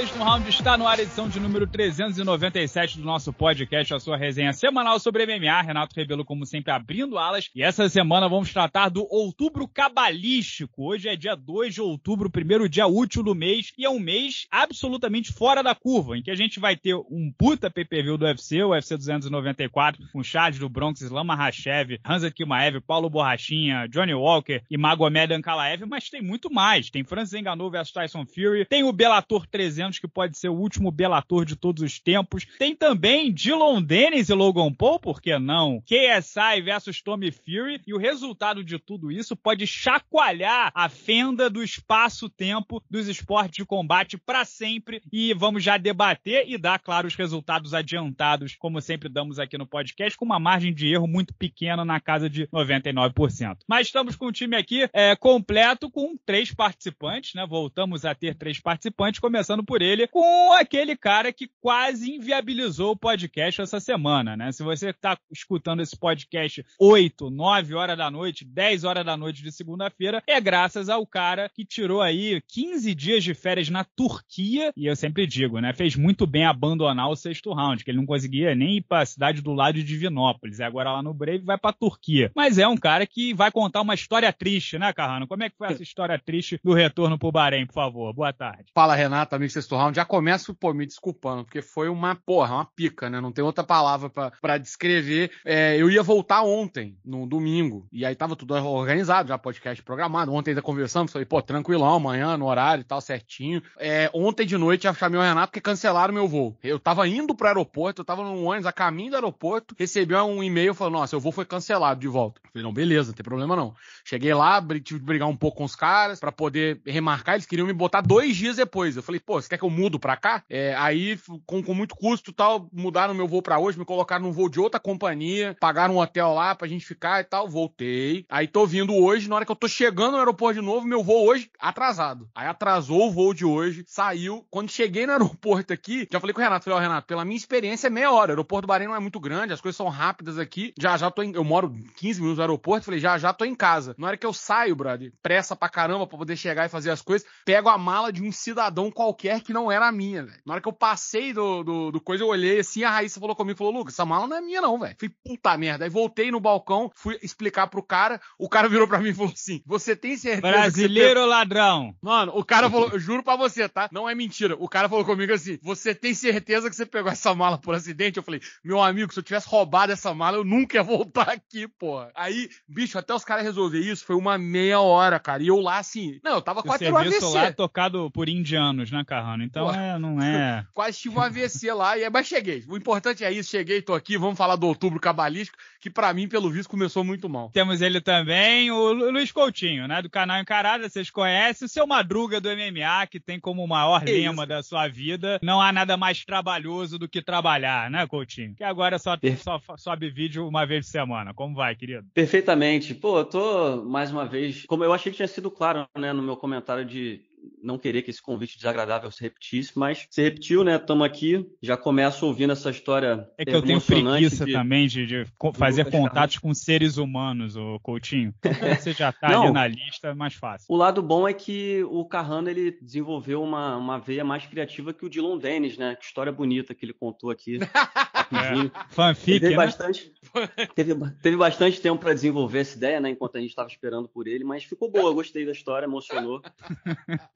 Sexto Round está no ar, edição de número 397 do nosso podcast, a sua resenha semanal sobre MMA. Renato Rebelo, como sempre, abrindo alas. E essa semana vamos tratar do outubro cabalístico. Hoje é dia 2 de outubro, primeiro dia útil do mês, e é um mês absolutamente fora da curva, em que a gente vai ter um puta PPV do UFC, o UFC 294, com Chad do Bronx, Islam Mahashev, Hansa Kimaev, Paulo Borrachinha, Johnny Walker e Magomed Ankalaev, mas tem muito mais. Tem Francis Ngannou versus Tyson Fury, tem o Bellator 300 que pode ser o último belator de todos os tempos. Tem também Dillon Dennis e Logan Paul, por que não? KSI versus Tommy Fury, e o resultado de tudo isso pode chacoalhar a fenda do espaço-tempo dos esportes de combate para sempre. E vamos já debater e dar, claro, os resultados adiantados, como sempre damos aqui no podcast, com uma margem de erro muito pequena na casa de 99%. Mas estamos com o time aqui é, completo com três participantes, né? Voltamos a ter três participantes, começando por orelha com aquele cara que quase inviabilizou o podcast essa semana, né? Se você está escutando esse podcast 8, 9 horas da noite, 10 horas da noite de segunda-feira, é graças ao cara que tirou aí 15 dias de férias na Turquia, e eu sempre digo, né? Fez muito bem abandonar o sexto round, que ele não conseguia nem ir para a cidade do lado de Divinópolis, e agora lá no Brave vai para Turquia. Mas é um cara que vai contar uma história triste, né, Carrano? Como é que foi essa história triste do retorno pro Bahrein, por favor? Boa tarde. Fala, Renato, amigo, vocês sexto round, já começo, pô, me desculpando, porque foi uma, porra, uma pica, né? Não tem outra palavra para descrever. É, eu ia voltar ontem, no domingo, e aí tava tudo organizado, já podcast programado. Ontem ainda conversamos, falei, pô, tranquilão, amanhã, no horário e tal, certinho. É, ontem de noite já chamei o Renato porque cancelaram meu voo. Eu tava indo pro aeroporto, eu tava no ônibus a caminho do aeroporto, recebi um e-mail falando, nossa, o voo foi cancelado de volta. falei, não, beleza, não tem problema não. Cheguei lá, tive que brigar um pouco com os caras para poder remarcar, eles queriam me botar dois dias depois. Eu falei, pô, quer que eu mudo pra cá? É, aí, com, com muito custo tal, mudaram meu voo pra hoje, me colocaram num voo de outra companhia, pagaram um hotel lá pra gente ficar e tal. Voltei. Aí tô vindo hoje, na hora que eu tô chegando no aeroporto de novo, meu voo hoje atrasado. Aí atrasou o voo de hoje, saiu. Quando cheguei no aeroporto aqui, já falei com o Renato, falei, ó, oh, Renato, pela minha experiência é meia hora. O aeroporto do Bahrein não é muito grande, as coisas são rápidas aqui. Já já tô em... Eu moro 15 minutos do aeroporto, falei, já já tô em casa. Na hora que eu saio, brother, pressa pra caramba pra poder chegar e fazer as coisas, pego a mala de um cidadão qualquer que não era a minha, velho. Na hora que eu passei do, do, do, coisa, eu olhei assim, a Raíssa falou comigo, falou, Lucas, essa mala não é minha não, velho. Falei, puta merda. Aí voltei no balcão, fui explicar pro cara, o cara virou pra mim e falou assim, você tem certeza... Brasileiro ladrão. Mano, o cara falou, juro pra você, tá? Não é mentira. O cara falou comigo assim, você tem certeza que você pegou essa mala por acidente? Eu falei, meu amigo, se eu tivesse roubado essa mala, eu nunca ia voltar aqui, porra. Aí, bicho, até os caras resolver isso, foi uma meia hora, cara. E eu lá assim, não, eu tava quase pro AVC. lá tocado por indianos, né, Carrão? mano. Então Pô, é, não é. Quase tive um AVC lá, e é, mas cheguei. O importante é isso, cheguei, tô aqui, vamos falar do outubro cabalístico, que para mim, pelo visto, começou muito mal. Temos ele também, o Luiz Coutinho, né? Do canal Encarada, vocês conhecem, o seu Madruga do MMA, que tem como maior que lema isso? da sua vida. Não há nada mais trabalhoso do que trabalhar, né, Coutinho? Que agora só, só sobe vídeo uma vez por semana. Como vai, querido? Perfeitamente. Pô, eu tô mais uma vez. Como eu achei que tinha sido claro, né, no meu comentário de não querer que esse convite desagradável se repetisse, mas se repetiu, né? Estamos aqui, já começo ouvindo essa história. É que é, eu tenho preguiça de, também de, de fazer contatos com seres humanos, o Coutinho. Então, você já está ali na lista, é mais fácil. O lado bom é que o Carrano ele desenvolveu uma, uma veia mais criativa que o Dylan Dennis, né? Que história bonita que ele contou aqui. é. Fanfic, teve né? Bastante, teve, teve bastante tempo para desenvolver essa ideia, né? Enquanto a gente estava esperando por ele, mas ficou boa. gostei da história, emocionou.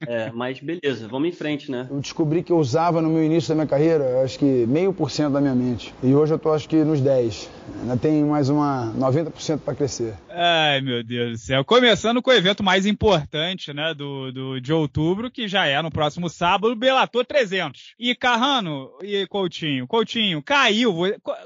É, é, mas beleza, vamos em frente, né? Eu descobri que eu usava no meu início da minha carreira, acho que meio por cento da minha mente. E hoje eu tô acho que nos 10. Ainda tem mais uma 90% para crescer. Ai, meu Deus do céu. Começando com o evento mais importante, né, do, do de outubro, que já é no próximo sábado, Bellator 300. E Carrano e Coutinho, Coutinho caiu,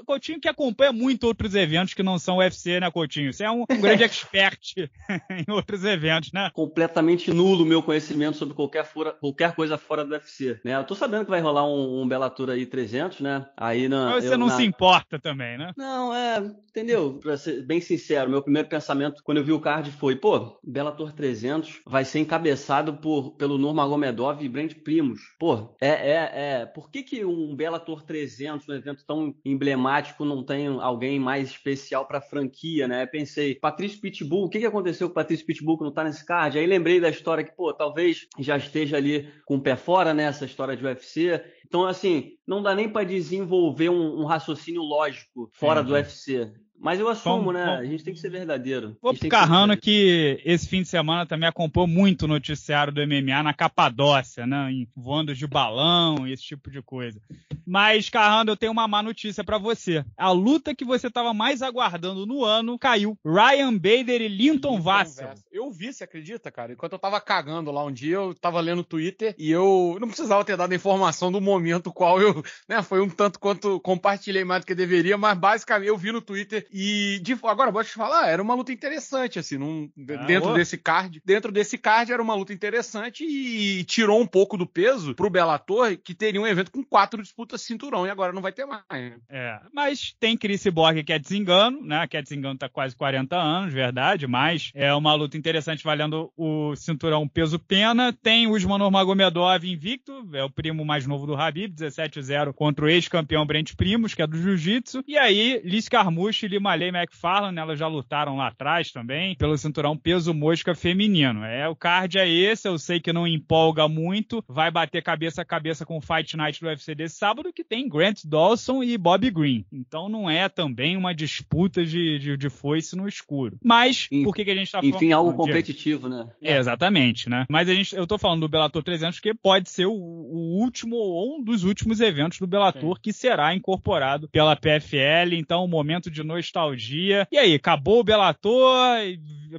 Coutinho que acompanha muito outros eventos que não são UFC, né, Coutinho? Você é um, um grande expert em outros eventos, né? Completamente nulo o meu conhecimento sobre qualquer, fura, qualquer coisa fora do UFC, né? Eu tô sabendo que vai rolar um, um Bellator aí 300, né? Aí na, Mas você eu, não na... se importa também, né? Não, é, entendeu? Pra ser bem sincero, meu primeiro pensamento quando eu vi o card foi, pô, Bellator 300 vai ser encabeçado por, pelo Nurmagomedov e Brent Primos. Pô, é, é, é. Por que que um Bellator 300, um evento tão emblemático, não tem alguém mais especial pra franquia, né? pensei, Patrício Pitbull, o que que aconteceu com o Patrício Pitbull que não tá nesse card? Aí lembrei da história que, pô, talvez já já esteja ali com o pé fora nessa né, história de UFC. Então, assim, não dá nem para desenvolver um, um, raciocínio lógico fora do UFC. Uhum. Mas eu assumo, né? A gente tem que ser verdadeiro. Vou Carrano que, esse fim de semana também acompanhou muito o noticiário do MMA na Capadócia, né? Em voando de balão, esse tipo de coisa. Mas, Carrano, eu tenho uma má notícia para você. A luta que você estava mais aguardando no ano caiu. Ryan Bader e Linton, Linton Vassell. Eu vi, você acredita, cara? Enquanto eu tava cagando lá um dia, eu tava lendo Twitter e eu não precisava ter dado a informação do momento qual eu, né? Foi um tanto quanto compartilhei mais do que deveria, mas basicamente eu vi no Twitter e de, agora vou te falar, era uma luta interessante, assim, num, ah, dentro desse card. Dentro desse card era uma luta interessante e, e tirou um pouco do peso pro Bellator, que teria um evento com quatro disputas cinturão e agora não vai ter mais. É, mas tem Chris Borg que é desengano, né? Que é desengano tá quase 40 anos, verdade, mas é uma luta interessante valendo o cinturão peso pena. Tem o Magomedov invicto, é o primo mais novo do Habib, 17-0 contra o ex-campeão Brent Primos, que é do Jiu-Jitsu. E aí, Liz Carmouche e Malay McFarlane, né, elas já lutaram lá atrás também, pelo cinturão peso mosca feminino. É, o card é esse, eu sei que não empolga muito, vai bater cabeça a cabeça com o Fight Night do UFC desse sábado, que tem Grant Dawson e Bob Green. Então não é também uma disputa de, de, de foice no escuro. Mas, por que, que a gente tá enfim, falando? Enfim, algo competitivo, né? É, exatamente, né? Mas a gente, eu tô falando do Bellator 300, que pode ser o, o último ou um dos últimos eventos do Bellator Sim. que será incorporado pela PFL. Então, o momento de nós nostalgia. E aí, acabou o Bellator,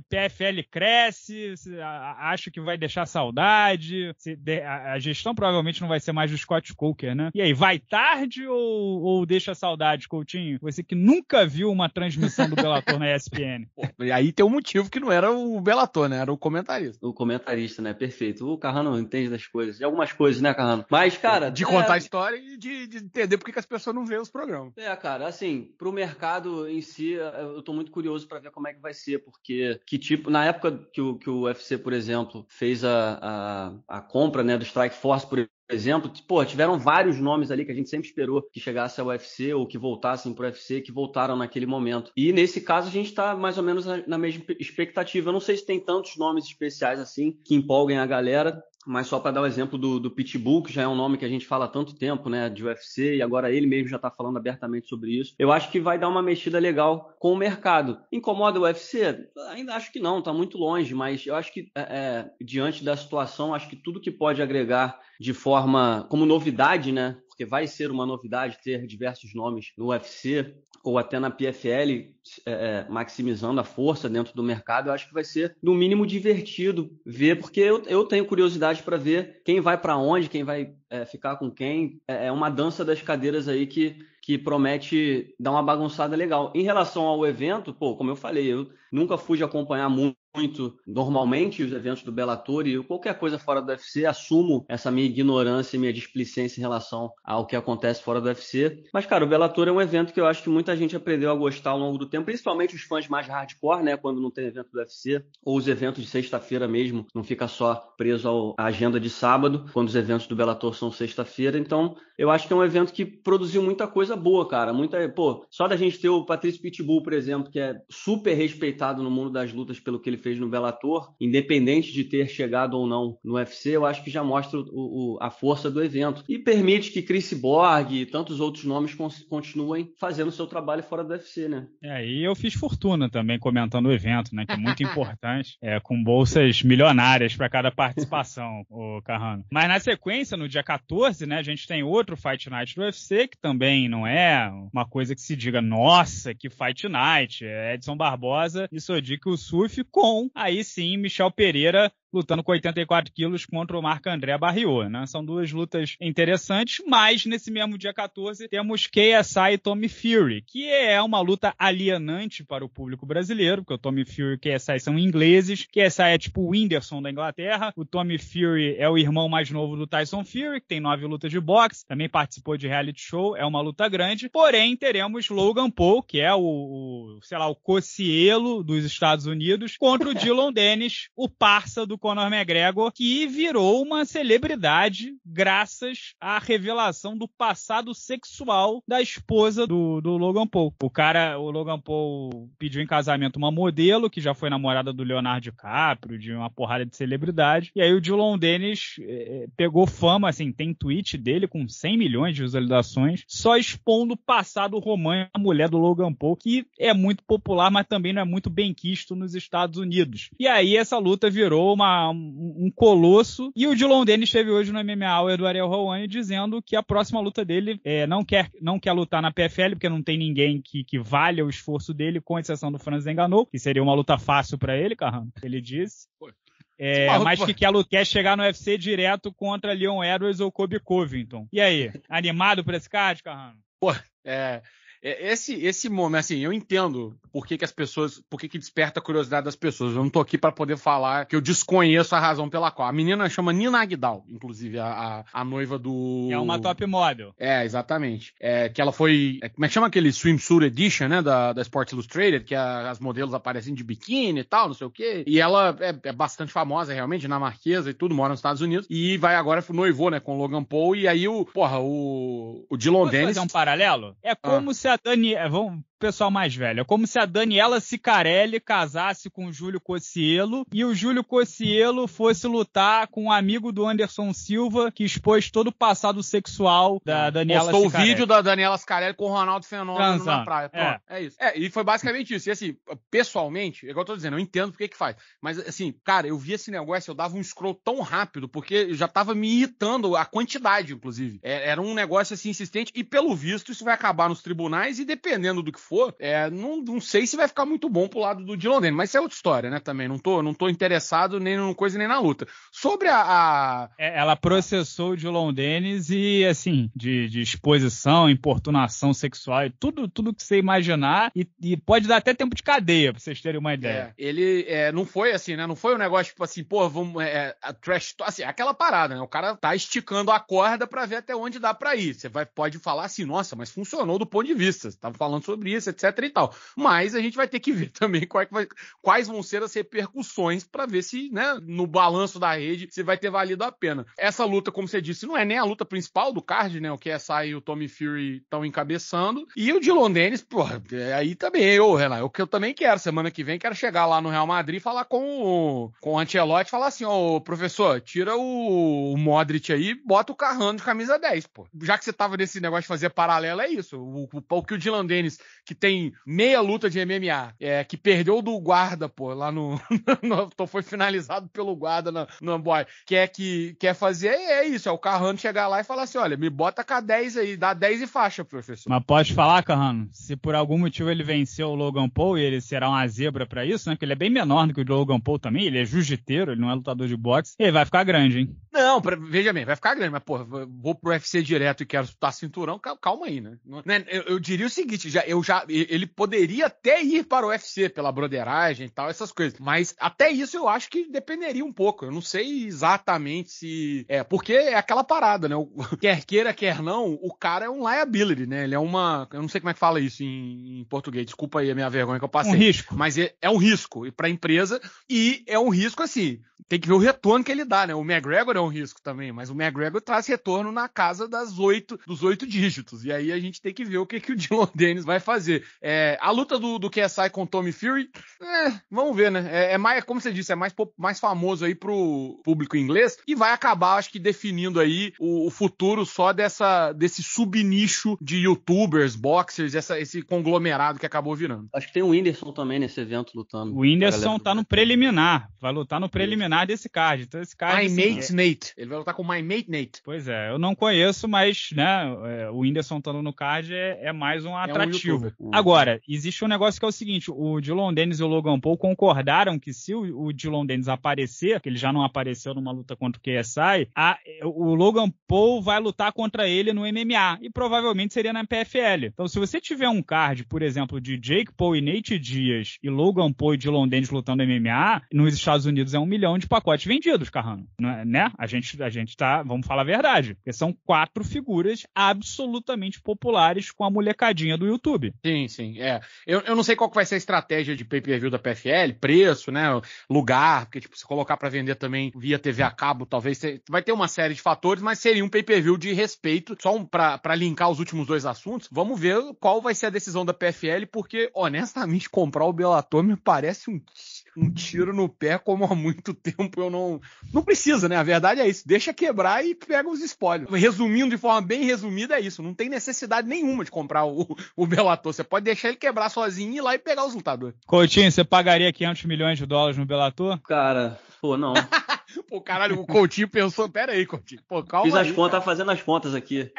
PFL cresce, acho que vai deixar saudade. A gestão provavelmente não vai ser mais do Scott Coker, né? E aí, vai tarde ou, ou deixa saudade, Coutinho? Você que nunca viu uma transmissão do Bellator na ESPN. Pô, e aí tem um motivo que não era o Bellator, né? Era o comentarista. O comentarista, né? Perfeito. O Carrano entende das coisas, de algumas coisas, né, Carrano? Mas, cara... De é... contar a história e de, de entender por que as pessoas não veem os programas. É, cara, assim, pro mercado em em si, eu estou muito curioso para ver como é que vai ser, porque que tipo, na época que o, que o UFC, por exemplo, fez a, a, a compra né, do Strike Force, por exemplo, pô, tiveram vários nomes ali que a gente sempre esperou que chegasse ao UFC ou que voltassem para o UFC, que voltaram naquele momento. E nesse caso a gente está mais ou menos na, na mesma expectativa. Eu não sei se tem tantos nomes especiais assim que empolguem a galera, mas só para dar o um exemplo do, do Pitbull, que já é um nome que a gente fala há tanto tempo, né, de UFC, e agora ele mesmo já está falando abertamente sobre isso. Eu acho que vai dar uma mexida legal com o mercado. Incomoda o UFC? Ainda acho que não, está muito longe, mas eu acho que, é, é, diante da situação, acho que tudo que pode agregar de forma, como novidade, né, porque vai ser uma novidade ter diversos nomes no UFC ou até na PFL, é, é, maximizando a força dentro do mercado, eu acho que vai ser, no mínimo, divertido ver, porque eu, eu tenho curiosidade para ver quem vai para onde, quem vai é, ficar com quem. É, é uma dança das cadeiras aí que, que promete dar uma bagunçada legal. Em relação ao evento, pô, como eu falei, eu nunca fui de acompanhar muito muito normalmente os eventos do Bellator e qualquer coisa fora do UFC, assumo essa minha ignorância e minha displicência em relação ao que acontece fora do UFC. Mas, cara, o Bellator é um evento que eu acho que muita gente aprendeu a gostar ao longo do tempo, principalmente os fãs mais hardcore, né, quando não tem evento do UFC, ou os eventos de sexta-feira mesmo, não fica só preso à agenda de sábado, quando os eventos do Bellator são sexta-feira. Então, eu acho que é um evento que produziu muita coisa boa, cara, muita, pô, só da gente ter o Patrício Pitbull, por exemplo, que é super respeitado no mundo das lutas pelo que ele fez no Bellator, independente de ter chegado ou não no UFC, eu acho que já mostra o, o, a força do evento e permite que Chris Borg e tantos outros nomes continuem fazendo seu trabalho fora do UFC, né? É, e eu fiz fortuna também comentando o evento, né? Que é muito importante, é, com bolsas milionárias para cada participação, o Carrano. Mas na sequência, no dia 14, né, a gente tem outro Fight Night do UFC, que também não é uma coisa que se diga, nossa, que Fight Night, é Edson Barbosa e Sodique Sufi com então, aí sim, Michel Pereira lutando com 84 quilos contra o Marco André Barriô, né? São duas lutas interessantes, mas nesse mesmo dia 14 temos KSI e Tommy Fury, que é uma luta alienante para o público brasileiro, porque o Tommy Fury e o KSI são ingleses, KSI é tipo o Whindersson da Inglaterra, o Tommy Fury é o irmão mais novo do Tyson Fury, que tem nove lutas de boxe, também participou de reality show, é uma luta grande, porém teremos Logan Paul, que é o, o sei lá, o Cocielo dos Estados Unidos, contra o Dylan Dennis, o parça do Conor McGregor, que virou uma celebridade graças à revelação do passado sexual da esposa do, do Logan Paul. O cara, o Logan Paul pediu em casamento uma modelo que já foi namorada do Leonardo DiCaprio, de uma porrada de celebridade. E aí o Dylan Dennis eh, eh pegou fama, assim, tem tweet dele com 100 milhões de visualizações, só expondo o passado romântico da mulher do Logan Paul, que é muito popular, mas também não é muito bem quisto nos Estados Unidos. E aí essa luta virou uma um colosso. E o Dillon Dennis esteve hoje no MMA Hour do Ariel dizendo que a próxima luta dele é, não, quer, não quer lutar na PFL, porque não tem ninguém que, que valha o esforço dele, com exceção do Franz Enganou, que seria uma luta fácil para ele, Carrano, ele disse. É, mas que quer, quer chegar no UFC direto contra Leon Edwards ou Kobe Covington. E aí, animado pra esse card, Carrano? Pô, é, é, esse, esse momento, assim, eu entendo por que, que as pessoas, por que, que desperta a curiosidade das pessoas. Eu não tô aqui para poder falar que eu desconheço a razão pela qual. A menina chama Nina Agdal, inclusive, a, a, a noiva do. é uma top model. É, exatamente. É, que ela foi. É, como é que chama aquele swimsuit edition, né? Da, da Sports Illustrated, que a, as modelos aparecem de biquíni e tal, não sei o quê. E ela é, é bastante famosa, realmente, dinamarquesa e tudo, mora nos Estados Unidos. E vai agora, noivou, né, com o Logan Paul. E aí o. Porra, o. O Dylan Dennis. fazer um paralelo? É ah. como ah. se attendre, vont pessoal mais velho. É como se a Daniela Sicarelli casasse com o Júlio Cocielo e o Júlio Cocielo fosse lutar com um amigo do Anderson Silva que expôs todo o passado sexual da é. Daniela Postou Cicarelli. o vídeo da Daniela Sicarelli com o Ronaldo Fenômeno Transando. na praia. Pronto, é. é. isso. É, e foi basicamente isso. E assim, pessoalmente, é igual eu tô dizendo, eu entendo porque que faz. Mas assim, cara, eu vi esse negócio, eu dava um scroll tão rápido porque já tava me irritando a quantidade, inclusive. É, era um negócio assim insistente e pelo visto isso vai acabar nos tribunais e dependendo do que for for, é, não, não sei se vai ficar muito bom pro lado do Dylan Denis, mas isso é outra história, né? Também não tô, não tô interessado nem numa coisa nem na luta. Sobre a. a... É, ela processou o Dylan Dennis e, assim, de, de, exposição, importunação sexual, tudo, tudo que você imaginar, e, e, pode dar até tempo de cadeia, pra vocês terem uma ideia. É, ele é, não foi assim, né? Não foi um negócio tipo assim, pô, vamos. É, é, a trash. Assim, aquela parada, né? O cara tá esticando a corda para ver até onde dá para ir. Você vai, pode falar assim, nossa, mas funcionou do ponto de vista. Você tava falando sobre isso etc e tal. Mas a gente vai ter que ver também quais, é quais vão ser as repercussões para ver se, né, no balanço da rede, se vai ter valido a pena. Essa luta, como você disse, não é nem a luta principal do card, né? O que é e o Tommy Fury estão encabeçando. E o Dylan Dennis, pô, é, aí também eu, Renan, é o que eu também quero. Semana que vem quero chegar lá no Real Madrid e falar com o, com o e falar assim: ô, professor, tira o, o Modric aí, bota o Carrano de camisa 10, pô. Já que você tava nesse negócio de fazer paralelo, é isso. O, o, o que o Dylan Dennis, que tem meia luta de MMA, é, que perdeu do guarda, pô, lá no. no, no foi finalizado pelo guarda no boy. Quer, é que, quer fazer, é, é isso, é o Carrano chegar lá e falar assim: olha, me bota com a 10 aí, dá 10 e faixa, professor. Mas pode falar, Carrano, se por algum motivo ele venceu o Logan Paul e ele será uma zebra para isso, né? Porque ele é bem menor do que o Logan Paul também, ele é jiu-jiteiro, ele não é lutador de boxe, ele vai ficar grande, hein? Não, pra, veja bem, vai ficar grande, mas, pô, vou pro UFC direto e quero disputar cinturão, calma aí, né? É, eu, eu diria o seguinte, já, eu já ele poderia até ir para o UFC pela broderagem e tal, essas coisas. Mas até isso eu acho que dependeria um pouco. Eu não sei exatamente se. É, porque é aquela parada, né? O, quer queira, quer não, o cara é um liability, né? Ele é uma. Eu não sei como é que fala isso em, em português. Desculpa aí a minha vergonha que eu passei. Um risco. Mas é, é um risco para a empresa e é um risco assim. Tem que ver o retorno que ele dá, né? O McGregor é um risco também, mas o McGregor traz retorno na casa das oito, dos oito dígitos. E aí a gente tem que ver o que, que o Dylan Dennis vai fazer fazer. É, a luta do, do KSI com o Tommy Fury, é, vamos ver, né? É, é, mais, como você disse, é mais, mais famoso aí pro público inglês e vai acabar, acho que, definindo aí o, o futuro só dessa, desse subnicho de youtubers, boxers, essa, esse conglomerado que acabou virando. Acho que tem o Whindersson também nesse evento lutando. O Whindersson tá no né? preliminar, vai lutar no preliminar desse card. Então esse card. My assim, Mate é- Nate. Ele vai lutar com My Mate Nate. Pois é, eu não conheço, mas, né, é, o Whindersson estando no card é, é mais um é atrativo. Agora, existe um negócio que é o seguinte: o Dillon Dennis e o Logan Paul concordaram que se o, Dylan Dillon Dennis aparecer, que ele já não apareceu numa luta contra o KSI, a, o Logan Paul vai lutar contra ele no MMA e provavelmente seria na PFL. Então, se você tiver um card, por exemplo, de Jake Paul e Nate Diaz e Logan Paul e Dillon Dennis lutando MMA, nos Estados Unidos é um milhão de pacotes vendidos, Carrano. É, né? A gente, a gente tá, vamos falar a verdade, porque são quatro figuras absolutamente populares com a molecadinha do YouTube. Sim, sim. É. Eu, eu não sei qual que vai ser a estratégia de pay-per-view da PFL, preço, né? Lugar, porque, tipo, se colocar para vender também via TV a cabo, talvez vai ter uma série de fatores, mas seria um pay-per-view de respeito. Só um, para linkar os últimos dois assuntos, vamos ver qual vai ser a decisão da PFL, porque, honestamente, comprar o Bellator me parece um um tiro no pé como há muito tempo eu não. Não precisa, né? A verdade é isso. Deixa quebrar e pega os espólios. Resumindo de forma bem resumida, é isso. Não tem necessidade nenhuma de comprar o, o Belator. Você pode deixar ele quebrar sozinho e ir lá e pegar os lutadores. Coutinho, você pagaria 500 milhões de dólares no Belator? Cara, pô, não. pô, caralho, o Coutinho pensou. Pera aí, Coutinho. Pô, calma. Fiz as aí, contas, tá fazendo as contas aqui.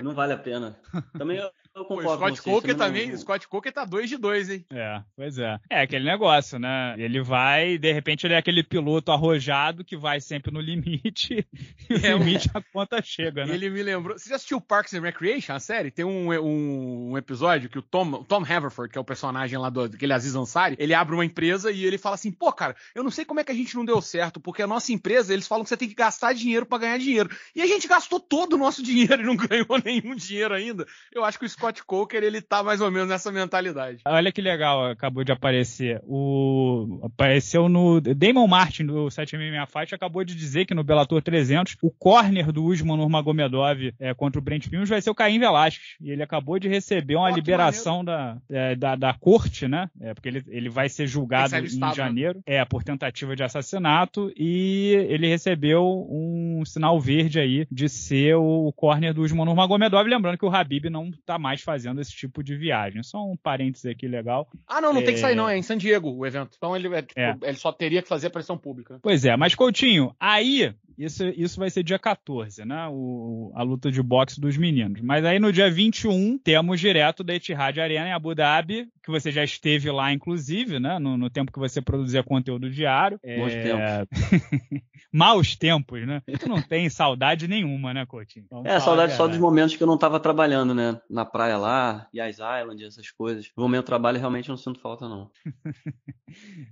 Não vale a pena. Também eu, o concordo Pô, Scott Coker também, não... Scott Coker tá 2 de 2, hein? É, pois é. É aquele negócio, né? Ele vai, de repente ele é aquele piloto arrojado que vai sempre no limite e é, o limite a conta chega, né? Ele me lembrou, você já assistiu Parks and Recreation, a série? Tem um, um, um episódio que o Tom, Tom Haverford, que é o personagem lá do aquele Aziz Ansari, ele abre uma empresa e ele fala assim, pô, cara, eu não sei como é que a gente não deu certo, porque a nossa empresa, eles falam que você tem que gastar dinheiro para ganhar dinheiro. E a gente gastou todo o nosso dinheiro e não ganhou nenhum dinheiro ainda. Eu acho que o Scott Scott Coker, ele tá mais ou menos nessa mentalidade. Olha que legal, acabou de aparecer. O apareceu no Damon Martin do 766 Fight acabou de dizer que no Bellator 300 o corner do Usman Nurmagomedov é, contra o Brent Filmes vai ser o Caim Velasquez. E ele acabou de receber uma oh, liberação da, é, da, da, corte, né? É, porque ele, ele vai ser julgado é em estado, né? janeiro né? é, por tentativa de assassinato e ele recebeu um sinal verde aí de ser o corner do Usman Nurmagomedov. Lembrando que o Habib não tá mais mais fazendo esse tipo de viagem. Só um parênteses aqui legal. Ah, não, não é... tem que sair, é. não. É em San Diego o evento. Então ele, é, tipo, é. ele só teria que fazer a pressão pública. Né? Pois é, mas Coutinho, aí isso, isso vai ser dia 14, né? O, a luta de boxe dos meninos. Mas aí no dia 21 temos direto da Etihad Arena em Abu Dhabi, que você já esteve lá, inclusive, né? No, no tempo que você produzia conteúdo diário. É, bons é... tempos. Maus tempos, né? Tu não tem saudade nenhuma, né, Coutinho? Vamos é, saudade só dos momentos que eu não estava trabalhando, né? Na praia lá, e as Island, essas coisas. No momento do trabalho, realmente eu não sinto falta, não.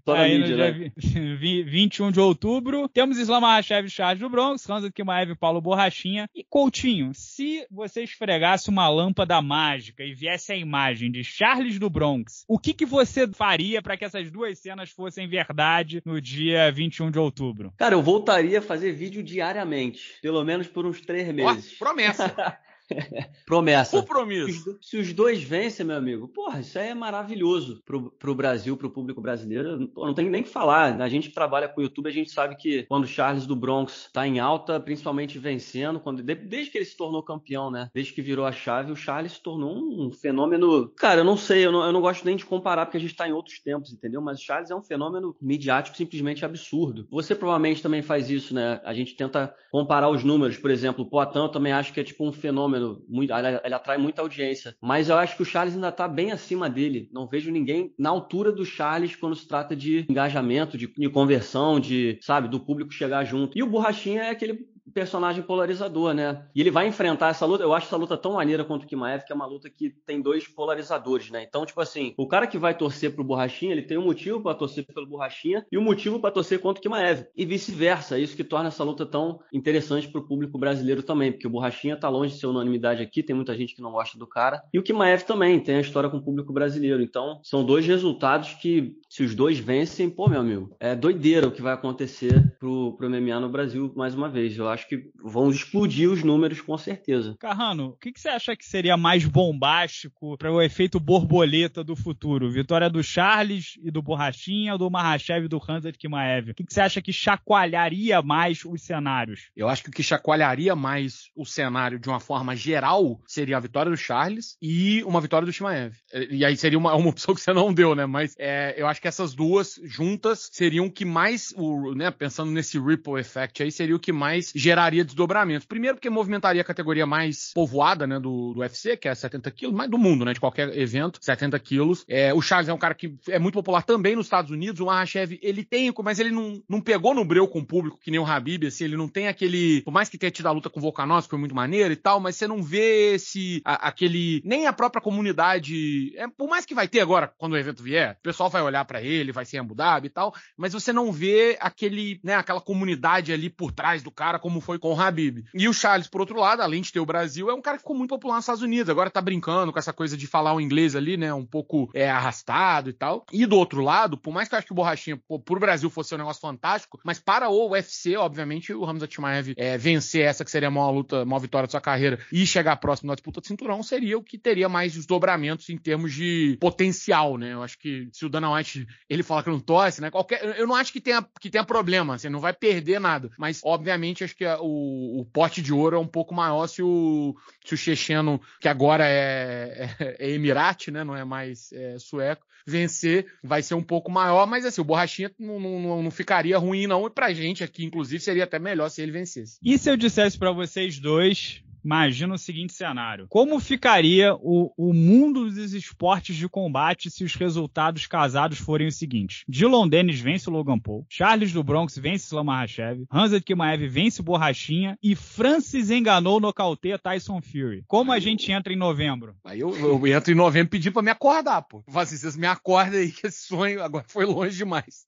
Só aí, mídia, no dia né? 21 de outubro, temos Islam Rachev Shah Rádio Bronx, Hans Kimaev e Paulo Borrachinha. E Coutinho, se você esfregasse uma lâmpada mágica e viesse a imagem de Charles do Bronx, o que, que você faria para que essas duas cenas fossem verdade no dia 21 de outubro? Cara, eu voltaria a fazer vídeo diariamente, pelo menos por uns três meses. promessa! Promessa. Compromisso. Se os dois vencem, meu amigo, porra, isso aí é maravilhoso pro, pro Brasil, pro público brasileiro. Pô, não tem nem que falar. A gente trabalha com o YouTube, a gente sabe que quando o Charles do Bronx tá em alta, principalmente vencendo, quando, desde que ele se tornou campeão, né? Desde que virou a chave, o Charles se tornou um fenômeno. Cara, eu não sei, eu não, eu não gosto nem de comparar, porque a gente tá em outros tempos, entendeu? Mas o Charles é um fenômeno midiático simplesmente absurdo. Você provavelmente também faz isso, né? A gente tenta comparar os números, por exemplo, o Poitin eu também acho que é tipo um fenômeno fenômeno, muito, ele, ele atrai muita audiência. Mas eu acho que o Charles ainda está bem acima dele. Não vejo ninguém na altura do Charles quando se trata de engajamento, de, de conversão, de, sabe, do público chegar junto. E o Borrachinha é aquele personagem polarizador, né? E ele vai enfrentar essa luta. Eu acho essa luta tão maneira contra o Kimaev, que é uma luta que tem dois polarizadores, né? Então, tipo assim, o cara que vai torcer pro Borrachinha, ele tem um motivo para torcer pelo Borrachinha e um motivo para torcer contra o Kimaev. E vice-versa. Isso que torna essa luta tão interessante pro público brasileiro também, porque o Borrachinha tá longe de ser unanimidade aqui, tem muita gente que não gosta do cara. E o Kimaev também tem a história com o público brasileiro. Então, são dois resultados que, se os dois vencem, pô, meu amigo, é doideira o que vai acontecer pro, pro MMA no Brasil mais uma vez. Eu acho acho que vão explodir os números com certeza. Carrano, o que, que você acha que seria mais bombástico para o efeito borboleta do futuro? Vitória do Charles e do Borrachinha ou do Mahashev e do Hansard Kimaev? O que, que você acha que chacoalharia mais os cenários? Eu acho que o que chacoalharia mais o cenário de uma forma geral seria a vitória do Charles e uma vitória do Shimaev. É, e aí seria uma, uma opção que você não deu, né? Mas é, eu acho que essas duas juntas seriam o que mais, o, né, pensando nesse ripple effect aí, seria o que mais geraria geraria desdobramentos. Primeiro, porque movimentaria a categoria mais povoada né, do, do UFC, que é 70 quilos, mas do mundo, né? De qualquer evento, 70 quilos. É, o Chaves é um cara que é muito popular também nos Estados Unidos. O Arrachev, ele tem, mas ele não, não pegou no breu com o público, que nem o Habib, assim, ele não tem aquele. Por mais que tenha tido a luta com o Volkanovski, foi muito maneiro e tal, mas você não vê esse. A, aquele. Nem a própria comunidade. É, por mais que vai ter agora, quando o evento vier, o pessoal vai olhar para ele, vai ser em Abu Dhabi e tal, mas você não vê aquele, né, aquela comunidade ali por trás do cara como foi com o Habib. E o Charles, por outro lado, além de ter o Brasil, é um cara que ficou muito popular nos Estados Unidos. Agora tá brincando com essa coisa de falar o inglês ali, né? Um pouco é, arrastado e tal. E do outro lado, por mais que eu acho que o Borrachinha pô, pro Brasil fosse um negócio fantástico, mas para o UFC, obviamente, o Ramzat Chimaev é, vencer essa que seria a maior luta, a maior vitória da sua carreira e chegar próximo da disputa de cinturão seria o que teria mais desdobramentos em termos de potencial, né? Eu acho que se o Dana White, ele fala que não torce, né? Qualquer, eu não acho que tenha, que tenha problema, você assim, não vai perder nada. Mas, obviamente, acho que a o, o pote de ouro é um pouco maior se o, se o checheno, que agora é, é, é Emirate, né? Não é mais é, sueco, vencer vai ser um pouco maior, mas assim, o Borrachinha não, não, não ficaria ruim, não. E pra gente aqui, inclusive, seria até melhor se ele vencesse. E se eu dissesse para vocês dois Imagina o seguinte cenário: como ficaria o, o mundo dos esportes de combate se os resultados casados forem os seguintes? Dylan Dennis vence o Logan Paul, Charles do Bronx vence Slam Makhachev, Hansard Kimaev vence o Borrachinha e Francis enganou nocauteia Tyson Fury. Como a gente entra em novembro? Aí eu, eu entro em novembro pedi para me acordar, pô. Eu assim, vocês me acordem aí que esse sonho agora foi longe demais.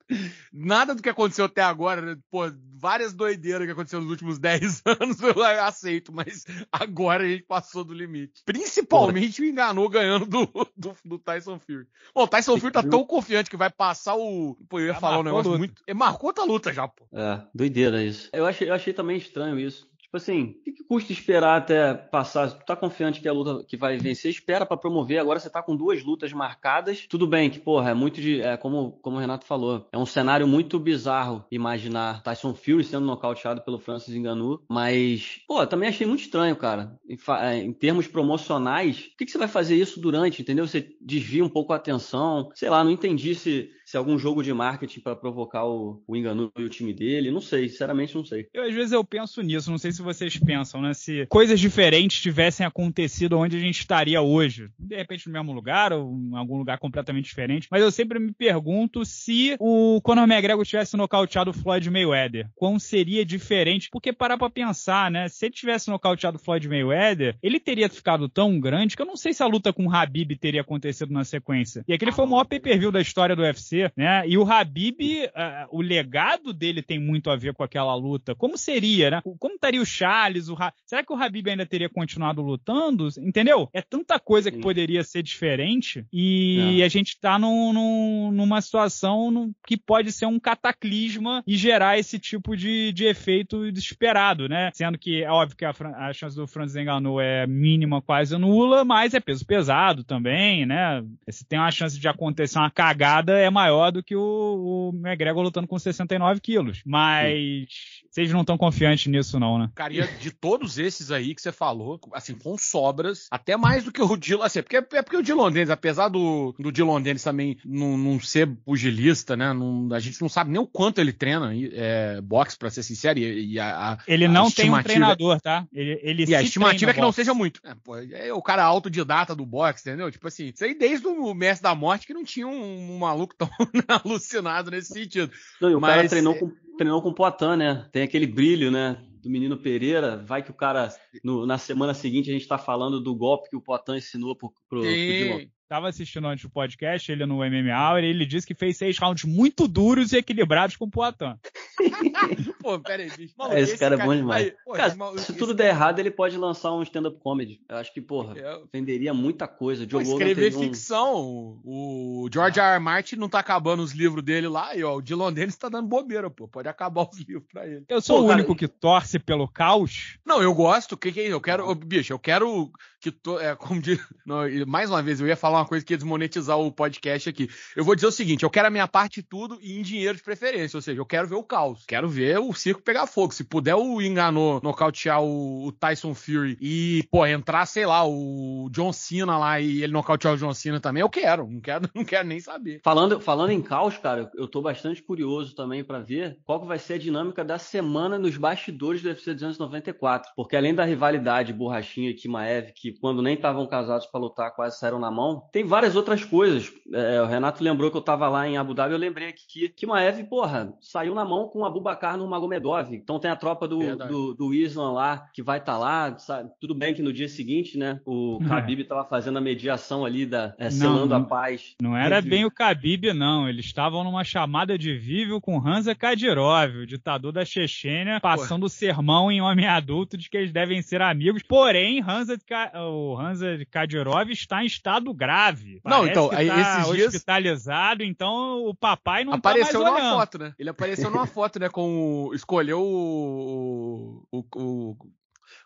Nada do que aconteceu até agora, pô, várias doideiras que aconteceram nos últimos 10 anos eu aceito, mas Agora a gente passou do limite. Principalmente Porra. enganou ganhando do, do, do Tyson Fury. Bom, o Tyson Fury tá tão confiante que vai passar o. Pô, eu ia é falar um negócio muito. Ele marcou outra luta já, pô. É, doideira isso. Eu achei, eu achei também estranho isso. Tipo assim, o que, que, custa esperar até passar? Tu tá confiante que é a luta que vai vencer, espera para promover. Agora você tá com duas lutas marcadas. Tudo bem que, porra, é muito de. É como, como o Renato falou, é um cenário muito bizarro imaginar Tyson Fury sendo nocauteado pelo Francis Enganu. Mas, pô, também achei muito estranho, cara. Em, é, em termos promocionais, o que, que você vai fazer isso durante, entendeu? Você desvia um pouco a atenção. Sei lá, não entendi se se é algum jogo de marketing para provocar o, o engano e o time dele. Não sei, sinceramente não sei. Eu às vezes eu penso nisso, não sei se vocês pensam, né? Se coisas diferentes tivessem acontecido onde a gente estaria hoje. De repente no mesmo lugar ou em algum lugar completamente diferente. Mas eu sempre me pergunto se o Conor McGregor tivesse nocauteado o Floyd Mayweather, quão seria diferente? Porque parar pra pensar, né? Se ele tivesse nocauteado o Floyd Mayweather, ele teria ficado tão grande que eu não sei se a luta com o Habib teria acontecido na sequência. E aquele foi o maior pay-per-view da história do UFC acontecer, né? E o Habib, uh, o legado dele tem muito a ver com aquela luta. Como seria, né? Como estaria o Charles? O ha... Será que o Habib ainda teria continuado lutando? Entendeu? É tanta coisa que poderia ser diferente e é. a gente está num, num, numa situação que pode ser um cataclisma e gerar esse tipo de, de efeito desesperado, né? Sendo que é óbvio que a, a chance do Franz Enganou é mínima, quase nula, mas é peso pesado também, né? Se tem uma chance de acontecer uma cagada, é maior maior do que o, o McGregor lutando com 69 quilos. Mas Sim. vocês não estão confiantes nisso, não, né? Cara, é de todos esses aí que você falou, assim, com sobras, até mais do que o Dylan. Assim, porque, é, é porque o Dylan Dennis, apesar do, do Dylan também não, não ser pugilista, né? Não, a gente não sabe nem o quanto ele treina é, boxe, pra ser sincero. E, e a, a, ele não a tem um treinador, tá? Ele, ele e a estimativa é que não seja muito. É, pô, é o cara autodidata do boxe, entendeu? Tipo assim, isso aí desde o Mestre da Morte que não tinha um, um maluco tão alucinado nesse sentido. Não, e o Mas, cara treinou com treinou com o Poitin, né? Tem aquele brilho, né? Do menino Pereira. Vai que o cara, no, na semana seguinte, a gente tá falando do golpe que o Poitin ensinou pro, pro, pro Dilon. Tava assistindo antes do podcast, ele no MMA, ele disse que fez seis rounds muito duros e equilibrados com o Poitin. pô, peraí, bicho. esse, esse cara, é bom demais. Aí, porra, cara, se tudo der é errado, ele pode lançar um stand-up comedy. Eu acho que, porra, é, eu... venderia muita coisa. Pô, escrever ficção. Um... O George R. R. Martin não tá acabando os livros dele lá e ó, o Dylan Dennis tá dando bobeira, pô pode acabar o livro pra ele. Eu sou Pô, o único que torce pelo caos? Não, eu gosto. o Que, que, é eu quero. Bicho, eu quero que to, é como de, não, mais uma vez eu ia falar uma coisa que ia desmonetizar o podcast aqui. Eu vou dizer o seguinte, eu quero a minha parte tudo e em dinheiro de preferência, ou seja, eu quero ver o caos, quero ver o circo pegar fogo. Se puder o enganou nocautear o, o Tyson Fury e pô entrar, sei lá, o John Cena lá e ele nocautear o John Cena também, eu quero, não quero, não quero nem saber. Falando, falando em caos, cara, eu tô bastante curioso também para ver qual que vai ser a dinâmica da semana nos bastidores do UFC 294, porque além da rivalidade borrachinha e Kimaev que que quando nem estavam casados para lutar quase saíram na mão. Tem várias outras coisas. É, o Renato lembrou que eu estava lá em Abu Dhabi, eu lembrei que que Maev, porra, saiu na mão com Abubakar no Magomedov. Então tem a tropa do, do, do Islam lá que vai estar tá lá, sabe? Tudo bem que no dia seguinte, né, o Khabib estava fazendo a mediação ali da é, selando não, a paz. Não era bem o Khabib não, eles estavam numa chamada de vídeo com Hansa Kadyrov, o ditador da Chechênia, passando o sermão em homem adulto de que eles devem ser amigos. Porém, Hansa o Hansa Kadyrov está em estado grave. Parece não, então, aí, tá esses dias... hospitalizado, então o papai não tá apareceu tá mais numa foto, né? Ele apareceu numa foto, né, com o... escolheu o, o, o...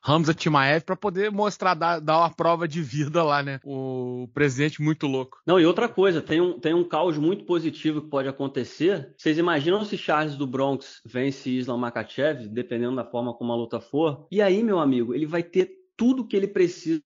Hamza Timaev para poder mostrar, dar, dar, uma prova de vida lá, né? O presidente muito louco. Não, e outra coisa, tem um, tem um caos muito positivo que pode acontecer. Vocês imaginam se Charles do Bronx vence Islam Makachev, dependendo da forma como a luta for? E aí, meu amigo, ele vai ter tudo que ele precisa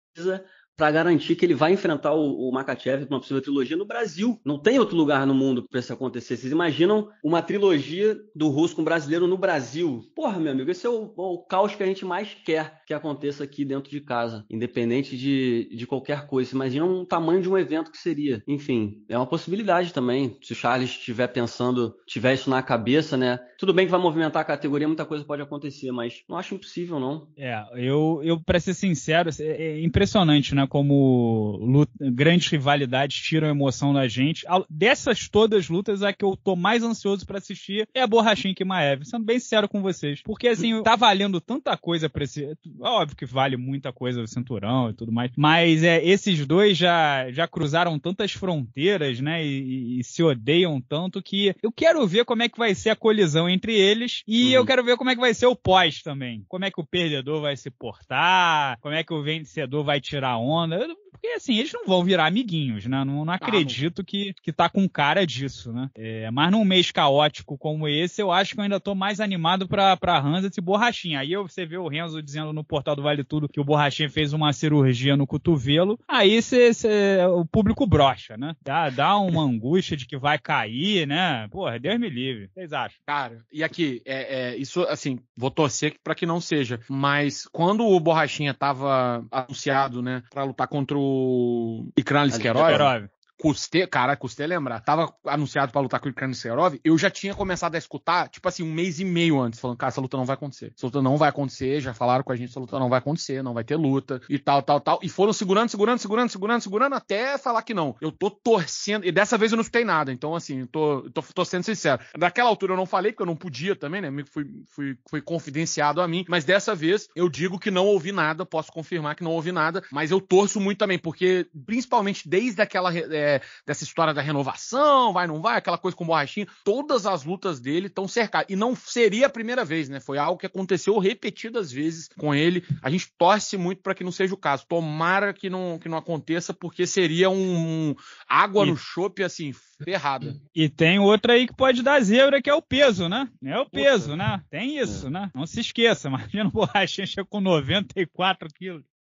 para garantir que ele vai enfrentar o, o Makachev uma possível trilogia no Brasil. Não tem outro lugar no mundo para isso acontecer. Vocês imaginam uma trilogia do russo com brasileiro no Brasil? Porra, meu amigo, esse é o, o caos que a gente mais quer que aconteça aqui dentro de casa, independente de, de qualquer coisa. Imagina imaginam o tamanho de um evento que seria. Enfim, é uma possibilidade também. Se o Charles estiver pensando, tiver isso na cabeça, né? Tudo bem que vai movimentar a categoria, muita coisa pode acontecer, mas não acho impossível, não. É, eu, eu para ser sincero, é, é impressionante, né? Como luta, grandes rivalidades tiram emoção da gente. Dessas todas lutas, a que eu tô mais ansioso para assistir é a Borrachinha e Maev. Sendo bem sincero com vocês. Porque, assim, tá valendo tanta coisa pra esse. É óbvio que vale muita coisa o cinturão e tudo mais. Mas é, esses dois já, já cruzaram tantas fronteiras, né? E, e, e se odeiam tanto que eu quero ver como é que vai ser a colisão entre eles. E uhum. eu quero ver como é que vai ser o pós também. Como é que o perdedor vai se portar, como é que o vencedor vai tirar onda. Eu porque assim, eles não vão virar amiguinhos, né? Não, ah, não acredito que, que tá com cara disso, né? É, mas num mês caótico como esse, eu acho que eu ainda tô mais animado pra, pra Hansa e Borrachinha. Aí você vê o Renzo dizendo no portal do Vale Tudo que o Borrachinha fez uma cirurgia no cotovelo. Aí cê, cê, o público brocha, né? Dá, dá uma angústia de que vai cair, né? Porra, Deus me livre. Vocês acham? Cara, e aqui, é, é, isso, assim, vou torcer pra que não seja. Mas quando o Borrachinha tava anunciado, né, pra lutar contra o o Ikran Liskerov custei, cara, custei lembrar. Tava anunciado para lutar com o Kranserov, eu já tinha começado a escutar, tipo assim, um mês e meio antes, falando, cara, essa luta não vai acontecer. Essa luta não vai acontecer, já falaram com a gente, essa luta não vai acontecer, não vai ter luta e tal, tal, tal. E foram segurando, segurando, segurando, segurando, segurando até falar que não. Eu tô torcendo, e dessa vez eu não escutei nada, então assim, tô, tô, tô sendo sincero. Daquela altura eu não falei, porque eu não podia também, né? Fui, fui, foi confidenciado a mim, mas dessa vez eu digo que não ouvi nada, posso confirmar que não ouvi nada, mas eu torço muito também, porque principalmente desde aquela. É, é, dessa história da renovação, vai, não vai, aquela coisa com borrachinha. Todas as lutas dele estão cercadas. E não seria a primeira vez, né? Foi algo que aconteceu repetidas vezes com ele. A gente torce muito para que não seja o caso. Tomara que não, que não aconteça, porque seria um, água e... no chope, assim, ferrada. E tem outra aí que pode dar zebra, que é o peso, né? É o peso, Puta, né? Tem isso, é. né? Não se esqueça, imagina o borrachinho com 94 quilos.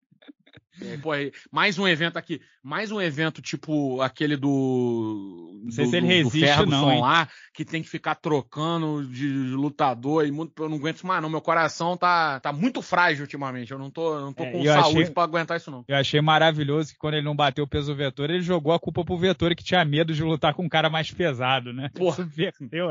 É, pô, é, mais um evento aqui, mais um evento tipo aquele do. Não sei do, se ele resiste, Ferguson não, hein? lá, que tem que ficar trocando de, lutador e muito, eu não aguento mais, não. Meu coração tá, tá muito frágil ultimamente. Eu não tô, não tô é, com saúde achei, pra aguentar isso, não. Eu achei maravilhoso que quando ele não bateu o peso vetor, ele jogou a culpa pro vetor que tinha medo de lutar com um cara mais pesado, né? Porra. perdeu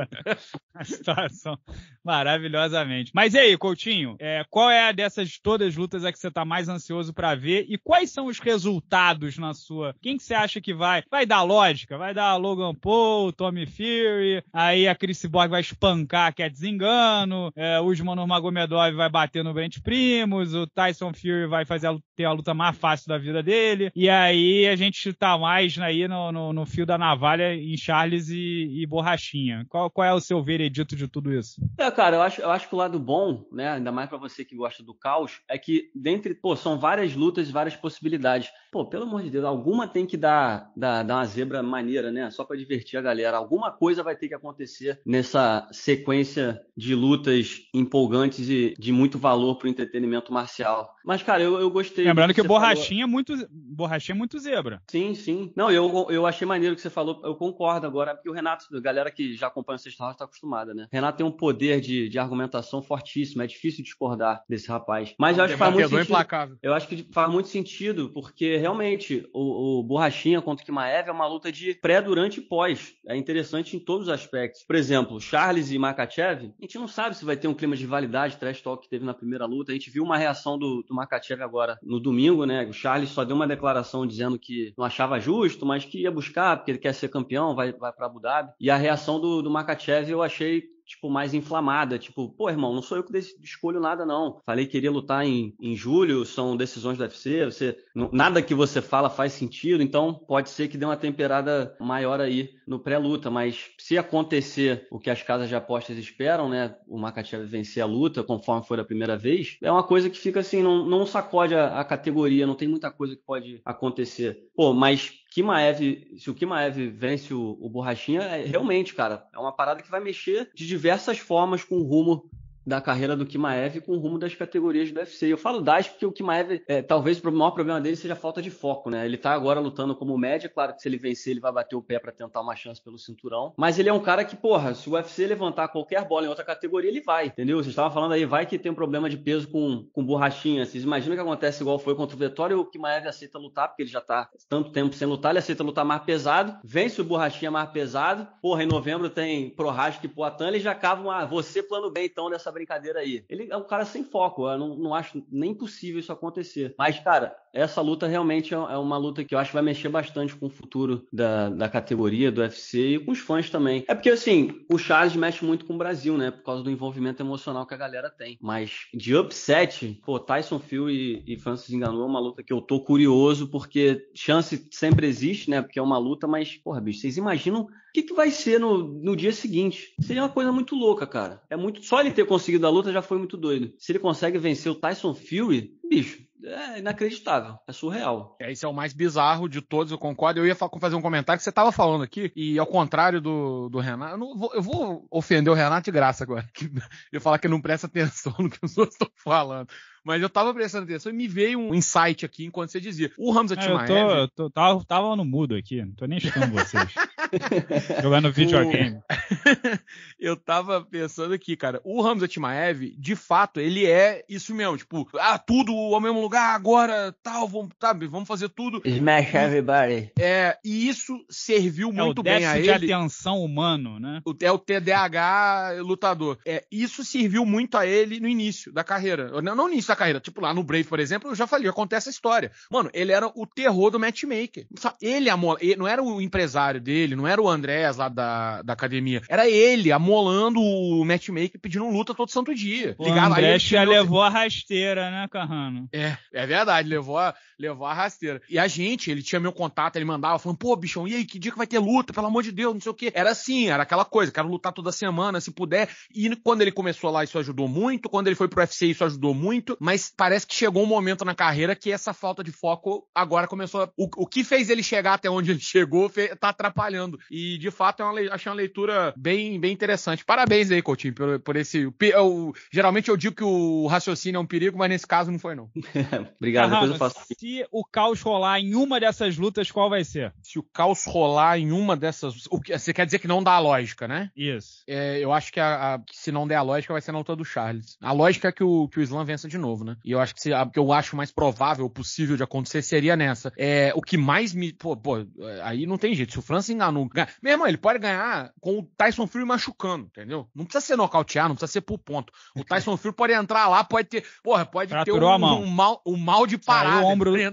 a situação maravilhosamente. Mas e aí, Coutinho, é, qual é a dessas todas lutas é que você tá mais ansioso para ver? E quais são os resultados na sua? Quem que você acha que vai? Vai dar lógica? Vai dar Logan Paul, Tommy Fury, aí a Chris Borg vai espancar que é desengano, é, o Usman Magomedov vai bater no Brent Primos, o Tyson Fury vai fazer a, ter a luta mais fácil da vida dele, e aí a gente tá mais aí no, no, no fio da navalha em Charles e, e Borrachinha. Qual, qual, é o seu veredito de tudo isso? É, cara, eu acho, eu acho que o lado bom, né, ainda mais para você que gosta do caos, é que dentre, pô, são várias lutas, várias possibilidades. Pô, pelo amor de Deus, alguma tem que dar, dar, dar uma zebra maneira, né? Só para divertir a galera. Alguma coisa vai ter que acontecer nessa sequência de lutas empolgantes e de muito valor pro entretenimento marcial. Mas, cara, eu, eu gostei. Lembrando que, que borrachinha, é muito, borrachinha é muito zebra. Sim, sim. Não, eu, eu achei maneiro o que você falou. Eu concordo agora, porque o Renato, a galera que já acompanha o Sexta Rosa, tá acostumada, né? Renato tem um poder de, de argumentação fortíssimo. É difícil discordar desse rapaz. Mas eu acho que faz muito sentido. Eu acho que faz muito sentido, porque realmente o, o Borrachinha contra o Kimaev é uma luta de pré, durante e pós. É interessante em todos os aspectos. Por exemplo, Charles e Makachev, a gente não sabe se vai ter um clima de validade trash talk que teve na primeira luta. A gente viu uma reação do, do Makachev agora no domingo, né? O Charles só deu uma declaração dizendo que não achava justo, mas que ia buscar, porque ele quer ser campeão, vai, vai para Abu Dhabi. E a reação do, do Makachev eu achei tipo, mais inflamada. Tipo, pô, irmão, não sou eu que escolho nada, não. Falei que queria lutar em, em julho, são decisões do UFC, você, nada que você fala faz sentido, então pode ser que dê uma temperada maior aí no pré-luta, mas se acontecer o que as casas de apostas esperam, né, o Makachev vencer a luta, conforme foi a primeira vez, é uma coisa que fica assim, não, não sacode a, a categoria, não tem muita coisa que pode acontecer. Pô, mas Kimaev, se o Kimaev vence o, o Borrachinha, é, realmente, cara, é uma parada que vai mexer de diversas formas com o rumo da carreira do Kimaev com o rumo das categorias do UFC. Eu falo das porque o Kimaev, é, talvez o maior problema dele seja a falta de foco, né? Ele tá agora lutando como média, claro que se ele vencer, ele vai bater o pé para tentar uma chance pelo cinturão, mas ele é um cara que, porra, se o UFC levantar qualquer bola em outra categoria, ele vai, entendeu? Você estava falando aí, vai que tem um problema de peso com, com borrachinha, vocês imaginam que acontece igual foi contra o Vettori, o Kimaev aceita lutar, porque ele já tá tanto tempo sem lutar, ele aceita lutar mais pesado, vence o borrachinha mais pesado, porra, em novembro tem Prohash e Poatan, ele já cava uma, ah, você plano bem então dessa essa brincadeira aí. Ele é um cara sem foco, eu não, não acho nem possível isso acontecer. Mas, cara, essa luta realmente é, é uma luta que eu acho que vai mexer bastante com o futuro da, da categoria, do UFC e com os fãs também. É porque, assim, o Charles mexe muito com o Brasil, né? Por causa do envolvimento emocional que a galera tem. Mas de upset, pô, Tyson Fury e, Francis Enganou é uma luta que eu tô curioso, porque chance sempre existe, né? Porque é uma luta, mas, porra, bicho, vocês imaginam o que, que vai ser no, no dia seguinte? Seria uma coisa muito louca, cara. É muito. Só ele ter conseguido a luta já foi muito doido. Se ele consegue vencer o Tyson Fury, bicho, é inacreditável, é surreal. É, esse é o mais bizarro de todos, eu concordo. Eu ia fazer um comentário que você estava falando aqui, e ao contrário do, do Renato, eu vou, eu, vou, ofender o Renato de graça agora. Que, eu falar que ele não presta atenção no que os outros estão falando. Mas eu tava prestando atenção e me veio um insight aqui enquanto você dizia. O Hamza ah, Timaev... Eu, tô, eu tô, tava, no mudo aqui, não tô nem chutando vocês. Jogando videogame. O... eu tava pensando aqui, cara. O Hamza Timaev, de fato, ele é isso mesmo. Tipo, ah, tudo ao mesmo lugar agora, tal, vamos, vamos fazer tudo. Smash everybody. É, e isso serviu é muito bem a ele. o déficit de atenção humano, né? O, é o TDAH lutador. É, isso serviu muito a ele no início da carreira. não no início da carreira. Tipo, lá no Brave, por exemplo, eu já falei, acontece contei essa história. Mano, ele era o terror do matchmaker. Ele, amolando. ele, não era o empresário dele, não era o Andrés lá da, da academia. Era ele amolando o matchmaker pedindo luta todo santo dia. O Ligava já levou a rasteira, né, Carrano? É, é verdade, levou a, levou a rasteira. E a gente, ele tinha meu contato, ele mandava falando, pô, bichão, e aí, que dia que vai ter luta? Pelo amor de Deus, não sei o quê. Era assim, era aquela coisa, quero lutar toda semana, se puder. E quando ele começou lá, isso ajudou muito. Quando ele foi pro UFC, isso ajudou muito mas parece que chegou um momento na carreira que essa falta de foco agora começou. A... O, o que fez ele chegar até onde ele chegou fe... tá atrapalhando. E de fato é uma, le... achei uma leitura bem, bem interessante. Parabéns aí, Coutinho, por, por esse. Eu, geralmente eu digo que o raciocínio é um perigo, mas nesse caso não foi, não. Obrigado, depois eu faço. Ah, se o caos rolar em uma dessas lutas, qual vai ser? Se o caos rolar em uma dessas. O que, você quer dizer que não dá a lógica, né? Isso. É, eu acho que, a, a, se não der a lógica, vai ser na luta do Charles. A lógica é que o, que o Slam vença de novo novo, né? E eu acho que se, a, que eu acho mais provável, possível de acontecer seria nessa. É, o que mais me. Pô, pô, é, aí não tem jeito. Se o França enganou. mesmo meu irmão, ele pode ganhar com o Tyson Fury machucando, entendeu? Não precisa ser nocautear, não precisa ser por ponto. O Tyson Fury pode entrar lá, pode ter. Porra, pode Fraturou ter um, um, mal, um mal de parada. o ombro, né?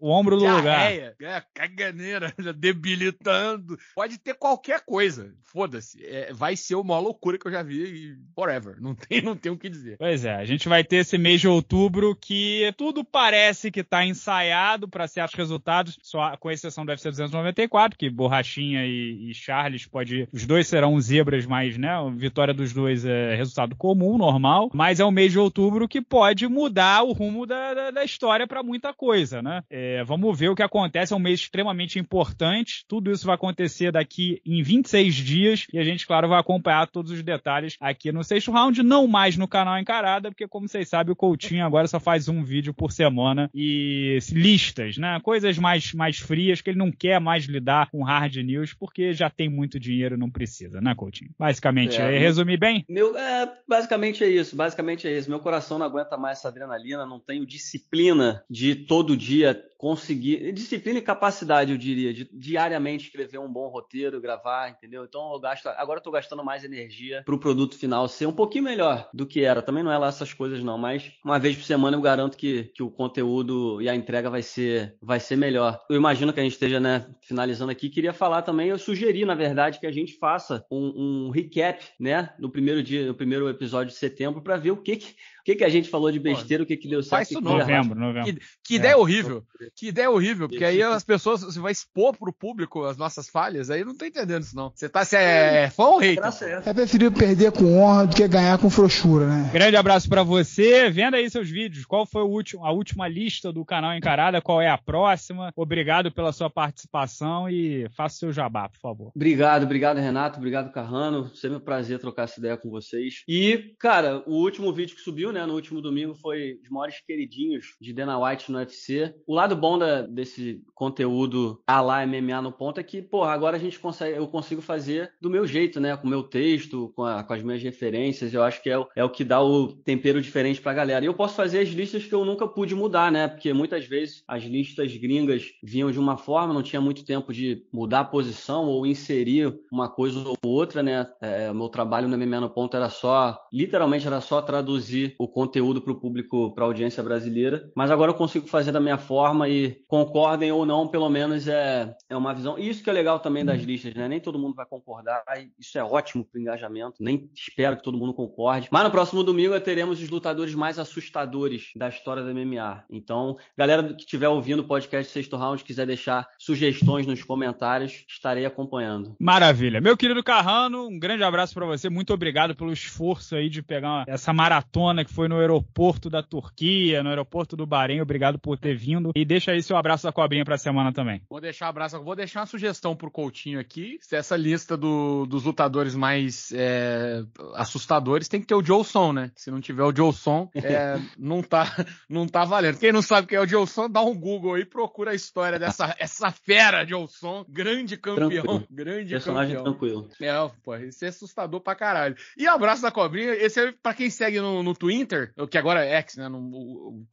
o ombro do lugar. É, caganeira, debilitando. Pode ter qualquer coisa. Foda-se. É, vai ser uma loucura que eu já vi e forever. Não tem, não tem o que dizer. Pois é, a gente vai ter esse Major outubro, que tudo parece que está ensaiado para certos resultados, só com exceção do UFC 294, que Borrachinha e, e Charles pode. Os dois serão zebras, mas, né? A vitória dos dois é resultado comum, normal. Mas é o mês de outubro que pode mudar o rumo da, da, da história para muita coisa, né? É, vamos ver o que acontece. É um mês extremamente importante. Tudo isso vai acontecer daqui em 26 dias. E a gente, claro, vai acompanhar todos os detalhes aqui no sexto round, não mais no canal Encarada, porque, como vocês sabem, o coach Coutinho agora só faz um vídeo por semana e listas, né? Coisas mais, mais frias que ele não quer mais lidar com hard news porque já tem muito dinheiro, não precisa, né, Coutinho? Basicamente, é, é resumir bem? Meu, é, basicamente é isso, basicamente é isso. Meu coração não aguenta mais essa adrenalina, não tenho disciplina de todo dia conseguir, disciplina e capacidade, eu diria, de diariamente escrever um bom roteiro, gravar, entendeu? Então eu gasto, agora eu tô gastando mais energia pro produto final ser um pouquinho melhor do que era. Também não é lá essas coisas não, mas uma vez por semana eu garanto que, que o conteúdo e a entrega vai ser, vai ser melhor. Eu imagino que a gente esteja né, finalizando aqui. Queria falar também, eu sugeri, na verdade, que a gente faça um, um recap né, no primeiro dia, no primeiro episódio de setembro, para ver o que, que o que, que a gente falou de besteira? Pô, o que, que deu certo? Faz isso que novembro, novembro. Que, que é. ideia horrível. Que ideia horrível, porque aí as pessoas, você vai expor pro público as nossas falhas, aí não tô entendendo isso não. Você tá, se é, é. é fã ou hater? É preferível perder com honra do que ganhar com frouxura, né? Grande abraço para você, venda aí aí seus vídeos. Qual foi último, a última lista do canal Encarada? Qual é a próxima? Obrigado pela sua participação e faça o seu jabá, por favor. Obrigado, obrigado, Renato. Obrigado, Carrano. Sempre um prazer trocar essa ideia com vocês. E, cara, o último vídeo que subiu, né, no último domingo, foi os maiores queridinhos de Dana White no UFC. O lado bom da, desse conteúdo a lá MMA no ponto é que, porra, agora a gente consegue, eu consigo fazer do meu jeito, né? Com o meu texto, com, a, com as minhas referências. Eu acho que é, é o que dá o tempero diferente pra galera. E eu posso fazer as listas que eu nunca pude mudar, né? Porque muitas vezes as listas gringas vinham de uma forma, não tinha muito tempo de mudar a posição ou inserir uma coisa ou outra, né? É, o meu trabalho na MMA no ponto era só, literalmente era só traduzir o conteúdo para o público, para a audiência brasileira. Mas agora eu consigo fazer da minha forma e concordem ou não, pelo menos é, é uma visão. E isso que é legal também das listas, né? Nem todo mundo vai concordar, isso é ótimo para o engajamento, nem espero que todo mundo concorde. Mas no próximo domingo teremos os lutadores mais associados assustadores da história da MMA. Então, galera que estiver ouvindo o podcast Sexto Round, quiser deixar sugestões nos comentários, estarei acompanhando. Maravilha. Meu querido Carrano, um grande abraço para você. Muito obrigado pelo esforço aí de pegar essa maratona que foi no aeroporto da Turquia, no aeroporto do Bahrein. Obrigado por ter vindo. E deixa aí seu abraço da cobrinha pra semana também. Vou deixar um abraço, vou deixar uma sugestão pro Coutinho aqui. Essa lista do, dos lutadores mais é, assustadores tem que ter o Joe Son, né? Se não tiver o Joe Son, é, não, tá, não tá valendo. Quem não sabe quem é o Johnson, dá um Google aí, procura a história dessa essa fera Johnson, grande campeão. Tranquilo. Grande Personagem campeão. tranquilo. É, pô, isso é assustador pra caralho. E abraço da cobrinha, esse é pra quem segue no, no Twitter, que agora é X, né? No, o,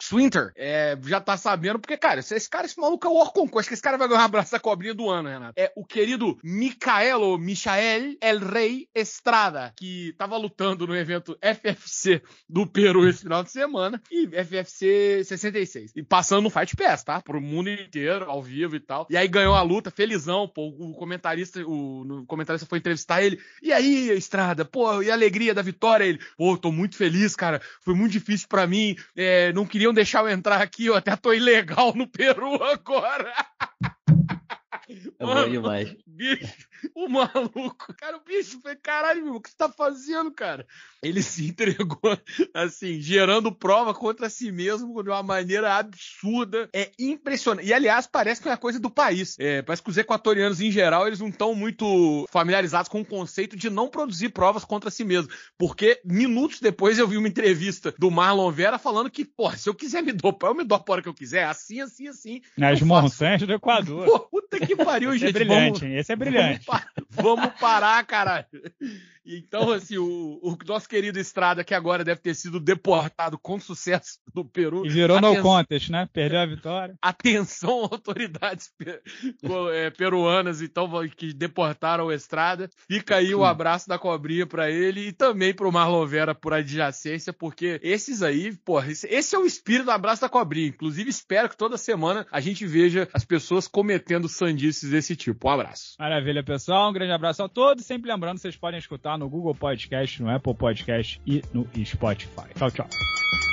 é, já tá sabendo, porque, cara, esse cara, esse maluco é o Orconco. Acho que esse cara vai ganhar o abraço da cobrinha do ano, Renato. É o querido Micael ou Michael El Rey Estrada, que tava lutando no evento FFC do Peru esse final de semana semana e FFC 66. E passando no Fight Pass, tá? Pro mundo inteiro, ao vivo e tal. E aí ganhou a luta, felizão, pô. O comentarista, o, o comentarista foi entrevistar ele. E aí, Estrada, pô, e a alegria da vitória? Ele, pô, tô muito feliz, cara. Foi muito difícil para mim. É, não queriam deixar eu entrar aqui, eu até tô ilegal no Peru agora. É Mano, demais. Bicho, o maluco. Cara, o bicho foi, caralho, meu, o que você tá fazendo, cara? Ele se entregou, assim, gerando prova contra si mesmo de uma maneira absurda. É impressionante. E, aliás, parece que é uma coisa do país. É, parece que os equatorianos, em geral, eles não estão muito familiarizados com o conceito de não produzir provas contra si mesmo. Porque, minutos depois, eu vi uma entrevista do Marlon Vera falando que, pô, se eu quiser me dopar, eu me dopo a hora que eu quiser. Assim, assim, assim. Nas montanhas do Equador. Pô, puta que pariu viu, Esse gente? É brilhante, vamos... esse é brilhante. Vamos, parar, caralho. Então, assim, o, o, nosso querido Estrada, que agora deve ter sido deportado com sucesso do Peru. E virou atenção, no contest, né? Perdeu a vitória. Atenção, autoridades per, é, peruanas, então, que deportaram o Estrada. Fica aí o abraço da cobrinha para ele e também pro Marlon Vera por adjacência, porque esses aí, porra, esse, esse é o espírito do abraço da cobrinha. Inclusive, espero que toda semana a gente veja as pessoas cometendo sandices desse tipo. Um abraço. Maravilha, pessoal. Um grande abraço a todos. Sempre lembrando, vocês podem escutar no Google Podcast, no Apple Podcast e no Spotify. Tchau, tchau.